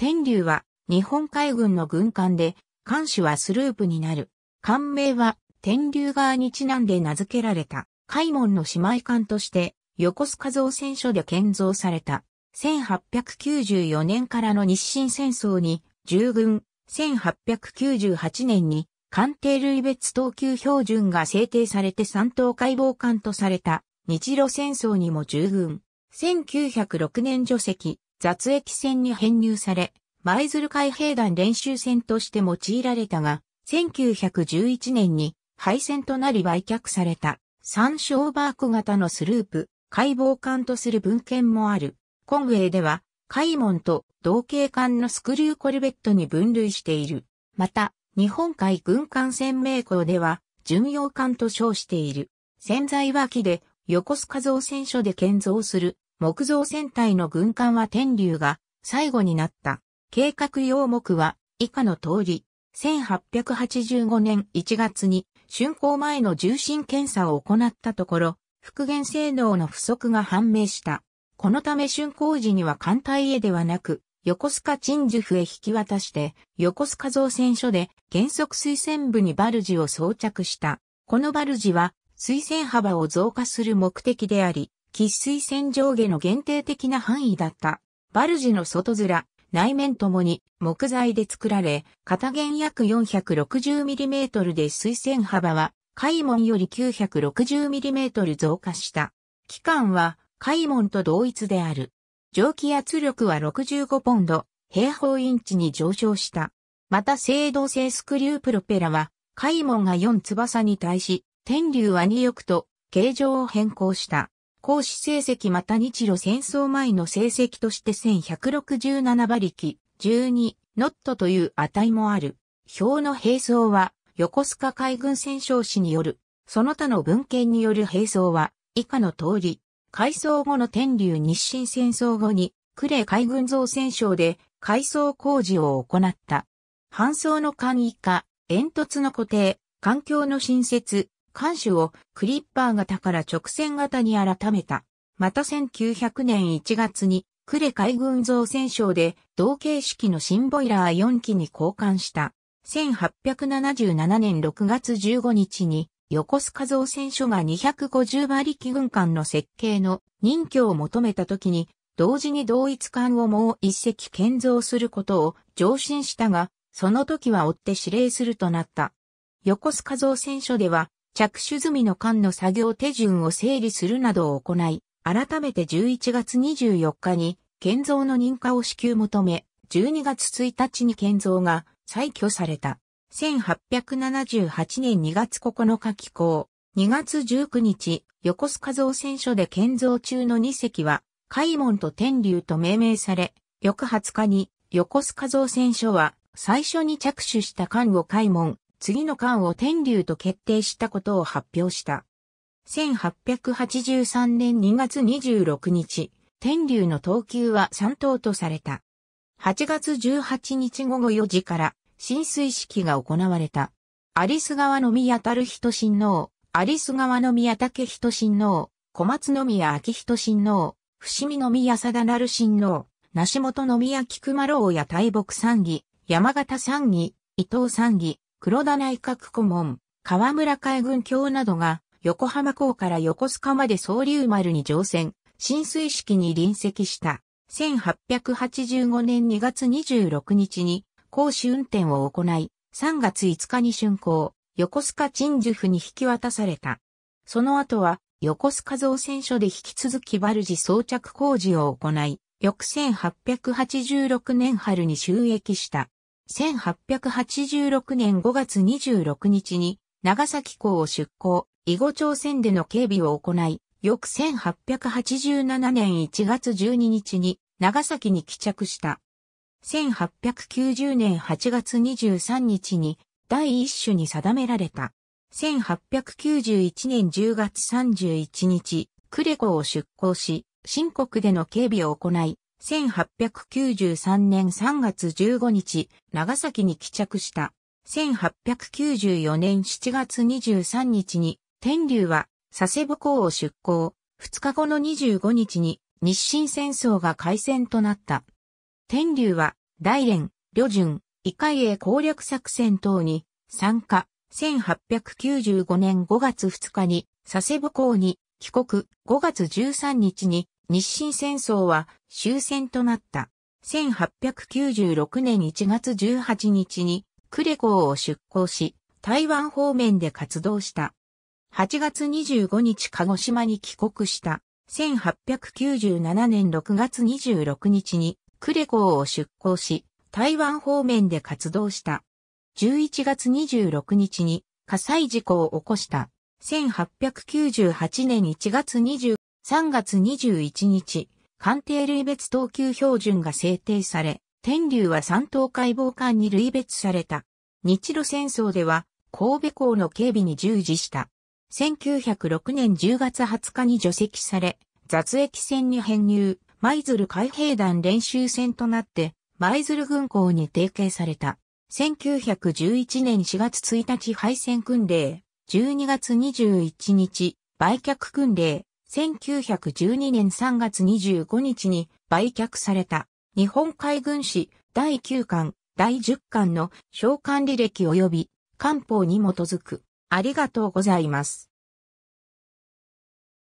天竜は日本海軍の軍艦で、艦首はスループになる。艦名は天竜川にちなんで名付けられた。海門の姉妹艦として横須賀造船所で建造された。1894年からの日清戦争に従軍、1898年に艦艇類別等級標準が制定されて三等解剖艦とされた日露戦争にも従軍。1906年除籍、雑液船に編入され、舞鶴海兵団練習船として用いられたが、1911年に廃船となり売却された、三小バーク型のスループ、解剖艦とする文献もある。コンウェイでは、海門と同型艦のスクリューコルベットに分類している。また、日本海軍艦船名校では、巡洋艦と称している。潜在は木で、横須賀造船所で建造する木造船体の軍艦は天竜が最後になった。計画要目は以下の通り、1885年1月に竣工前の重心検査を行ったところ、復元性能の不足が判明した。このため竣工時には艦隊へではなく、横須賀鎮守府へ引き渡して、横須賀造船所で原則推薦部にバルジを装着した。このバルジは、推薦幅を増加する目的であり、喫水線上下の限定的な範囲だった。バルジの外面、内面ともに木材で作られ、片弦約 460mm で水線幅は、開門より 960mm 増加した。期間は、開門と同一である。蒸気圧力は65ポンド、平方インチに上昇した。また制動性スクリュープロペラは、開門が4翼に対し、天竜は2翼と形状を変更した。講師成績また日露戦争前の成績として1167馬力、12、ノットという値もある。表の並走は、横須賀海軍戦勝士による、その他の文献による並走は、以下の通り、改装後の天竜日清戦争後に、呉海軍造戦省で改装工事を行った。搬送の簡易化、煙突の固定、環境の新設、艦首をクリッパー型から直線型に改めた。また1900年1月に、クレ海軍造船省で同形式の新ボイラー4機に交換した。1877年6月15日に、横須賀造船所が250馬力軍艦の設計の任許を求めた時に、同時に同一艦をもう一隻建造することを上申したが、その時は追って指令するとなった。横須賀造船所では、着手済みの艦の作業手順を整理するなどを行い、改めて11月24日に建造の認可を支給求め、12月1日に建造が再挙された。1878年2月9日寄港、2月19日、横須賀造船所で建造中の2隻は、海門と天竜と命名され、翌20日に横須賀造船所は最初に着手した艦を海門、次の官を天竜と決定したことを発表した。1883年2月26日、天竜の投球は3等とされた。8月18日午後4時から浸水式が行われた。アリス川の宮たる人親王、アリス川の宮武人親王、小松の宮明人親王、伏見の宮貞る親王、梨本の宮菊丸王や大木三義、山形三義、伊藤三義、黒田内閣顧問、河村海軍卿などが、横浜港から横須賀まで総流丸に乗船、浸水式に臨席した。1885年2月26日に、講師運転を行い、3月5日に竣工、横須賀鎮守府に引き渡された。その後は、横須賀造船所で引き続きバルジ装着工事を行い、翌1886年春に収益した。1886年5月26日に長崎港を出港、囲碁朝鮮での警備を行い、翌1887年1月12日に長崎に帰着した。1890年8月23日に第一種に定められた。1891年10月31日、クレコを出港し、新国での警備を行い、1893年3月15日、長崎に帰着した。1894年7月23日に、天竜は佐世保港を出港。2日後の25日に日清戦争が開戦となった。天竜は大連、旅順、異界へ攻略作戦等に参加。1895年5月2日に佐世保港に帰国5月13日に日清戦争は終戦となった。1896年1月18日にクレ港を出港し、台湾方面で活動した。8月25日鹿児島に帰国した。1897年6月26日にクレ港を出港し、台湾方面で活動した。11月26日に火災事故を起こした。1898年1月25日3月21日、官邸類別等級標準が制定され、天竜は三島解剖官に類別された。日露戦争では、神戸港の警備に従事した。1906年10月20日に除籍され、雑役船に編入、舞鶴海兵団練習船となって、舞鶴軍港に提携された。1911年4月1日敗戦訓令、12月21日、売却訓令、1912年3月25日に売却された日本海軍史第9巻、第10巻の召喚履歴及び官報に基づくありがとうございます。